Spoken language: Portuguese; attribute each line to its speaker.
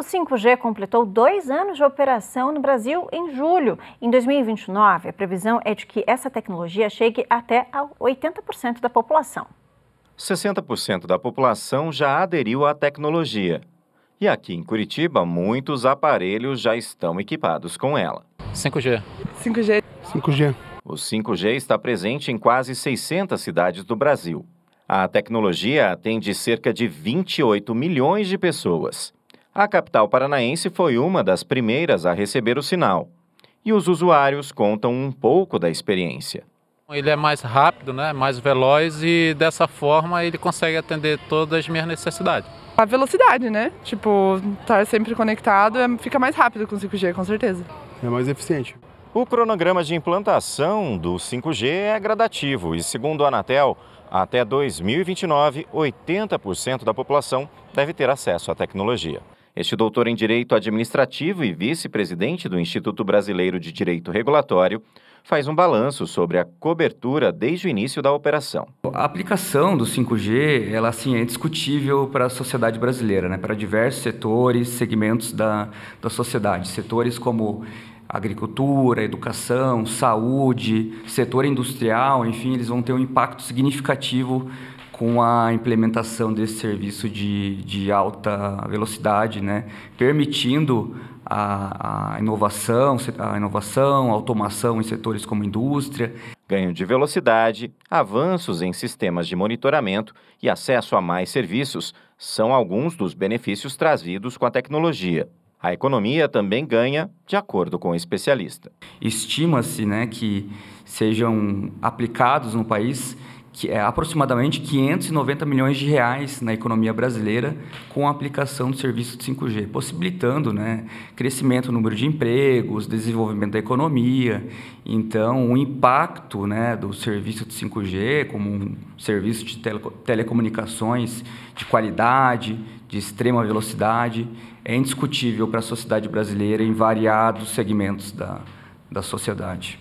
Speaker 1: O 5G completou dois anos de operação no Brasil em julho. Em 2029, a previsão é de que essa tecnologia chegue até 80% da população. 60% da população já aderiu à tecnologia. E aqui em Curitiba, muitos aparelhos já estão equipados com ela. 5G.
Speaker 2: 5G. 5G.
Speaker 1: O 5G está presente em quase 600 cidades do Brasil. A tecnologia atende cerca de 28 milhões de pessoas a capital paranaense foi uma das primeiras a receber o sinal. E os usuários contam um pouco da experiência. Ele é mais rápido, né? mais veloz e dessa forma ele consegue atender todas as minhas necessidades.
Speaker 2: A velocidade, né? Tipo, estar tá sempre conectado é, fica mais rápido com 5G, com certeza. É mais eficiente. O cronograma
Speaker 1: de implantação do 5G é gradativo e, segundo a Anatel, até 2029, 80% da população deve ter acesso à tecnologia. Este doutor em Direito Administrativo e vice-presidente do Instituto Brasileiro de Direito Regulatório faz um balanço sobre a cobertura desde o início da operação.
Speaker 2: A aplicação do 5G, ela assim é discutível para a sociedade brasileira, né? Para diversos setores, segmentos da, da sociedade, setores como agricultura, educação, saúde, setor industrial, enfim, eles vão ter um impacto significativo com a implementação desse serviço de, de alta velocidade, né, permitindo a, a, inovação, a inovação, a automação em setores como indústria. Ganho de velocidade, avanços em sistemas de monitoramento
Speaker 1: e acesso a mais serviços são alguns dos benefícios trazidos com a tecnologia.
Speaker 2: A economia também ganha, de acordo com o especialista. Estima-se né, que sejam aplicados no país que é aproximadamente 590 milhões de reais na economia brasileira com a aplicação do serviço de 5G, possibilitando né, crescimento no número de empregos, desenvolvimento da economia. Então, o impacto né, do serviço de 5G como um serviço de telecomunicações de qualidade, de extrema velocidade, é indiscutível para a sociedade brasileira em variados segmentos da, da sociedade.